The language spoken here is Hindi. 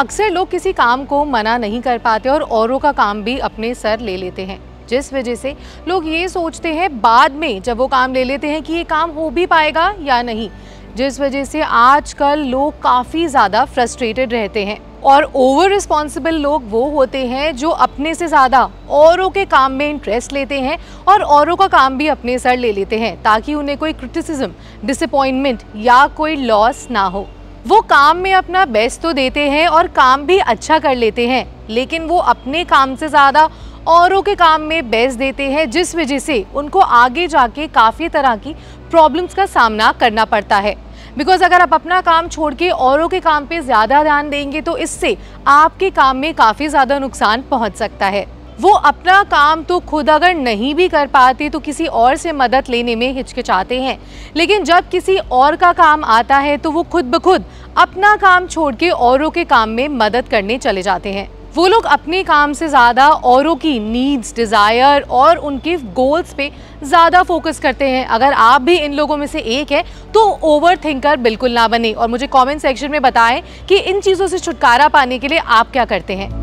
अक्सर लोग किसी काम को मना नहीं कर पाते और औरों का काम भी अपने सर ले लेते हैं जिस वजह से लोग ये सोचते हैं बाद में जब वो काम ले लेते हैं कि ये काम हो भी पाएगा या नहीं जिस वजह से आजकल लोग काफ़ी ज़्यादा फ्रस्ट्रेटेड रहते हैं और ओवर रिस्पॉन्सिबल लोग वो होते हैं जो अपने से ज़्यादा औरों के काम में इंटरेस्ट लेते हैं और औरों का काम भी अपने सर ले लेते हैं ताकि उन्हें कोई क्रिटिसिज्म डिसअपॉइंटमेंट या कोई लॉस ना हो वो काम में अपना बेस्ट तो देते हैं और काम भी अच्छा कर लेते हैं लेकिन वो अपने काम से ज़्यादा औरों के काम में बेस्ट देते हैं जिस वजह से उनको आगे जाके काफ़ी तरह की प्रॉब्लम्स का सामना करना पड़ता है बिकॉज अगर आप अपना काम छोड़ के औरों के काम पे ज़्यादा ध्यान देंगे तो इससे आपके काम में काफ़ी ज़्यादा नुकसान पहुँच सकता है वो अपना काम तो खुद अगर नहीं भी कर पाते तो किसी और से मदद लेने में हिचकिचाते हैं लेकिन जब किसी और का काम आता है तो वो खुद ब खुद अपना काम छोड़ के औरों के काम में मदद करने चले जाते हैं वो लोग अपने काम से ज़्यादा औरों की नीड्स डिज़ायर और उनके गोल्स पे ज़्यादा फोकस करते हैं अगर आप भी इन लोगों में से एक है तो ओवर थिंकर बिल्कुल ना बने और मुझे कमेंट सेक्शन में बताएं कि इन चीज़ों से छुटकारा पाने के लिए आप क्या करते हैं